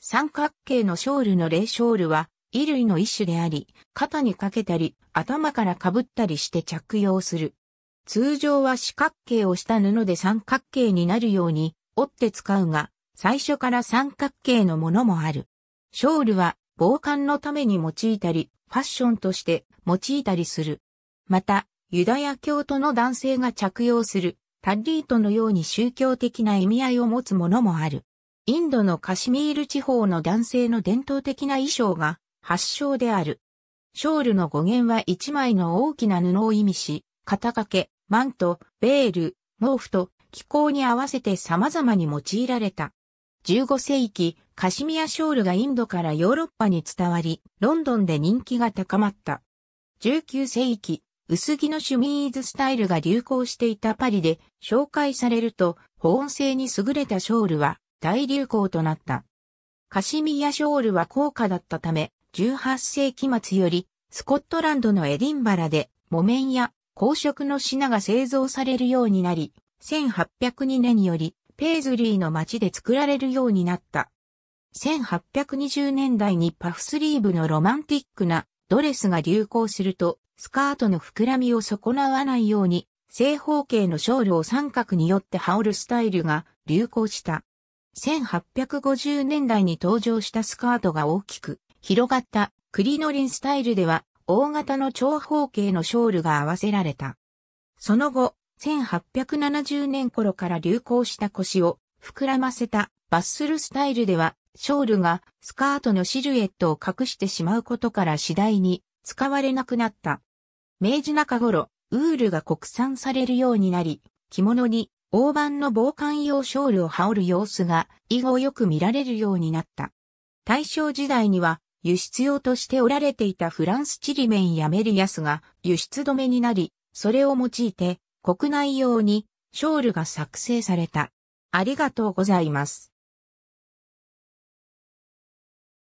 三角形のショールの霊ショールは、衣類の一種であり、肩にかけたり、頭からかぶったりして着用する。通常は四角形をした布で三角形になるように折って使うが、最初から三角形のものもある。ショールは防寒のために用いたり、ファッションとして用いたりする。また、ユダヤ教徒の男性が着用するタッリートのように宗教的な意味合いを持つものもある。インドのカシミール地方の男性の伝統的な衣装が発祥である。ショールの語源は一枚の大きな布を意味し、肩掛け、マント、ベール、毛布と気候に合わせて様々に用いられた。15世紀、カシミヤショールがインドからヨーロッパに伝わり、ロンドンで人気が高まった。19世紀、薄着のシュミーズスタイルが流行していたパリで紹介されると、保温性に優れたショールは大流行となった。カシミヤショールは高価だったため、18世紀末より、スコットランドのエディンバラで、木綿や公色の品が製造されるようになり、1802年より、ペーズリーの町で作られるようになった。1820年代にパフスリーブのロマンティックなドレスが流行すると、スカートの膨らみを損なわないように、正方形のショールを三角によって羽織るスタイルが流行した。1850年代に登場したスカートが大きく、広がったクリノリンスタイルでは、大型の長方形のショールが合わせられた。その後、1870年頃から流行した腰を膨らませたバッスルスタイルでは、ショールがスカートのシルエットを隠してしまうことから次第に使われなくなった。明治中頃、ウールが国産されるようになり、着物に大判の防寒用ショールを羽織る様子が以後よく見られるようになった。大正時代には輸出用としておられていたフランスチリメンやメリヤスが輸出止めになり、それを用いて国内用にショールが作成された。ありがとうございます。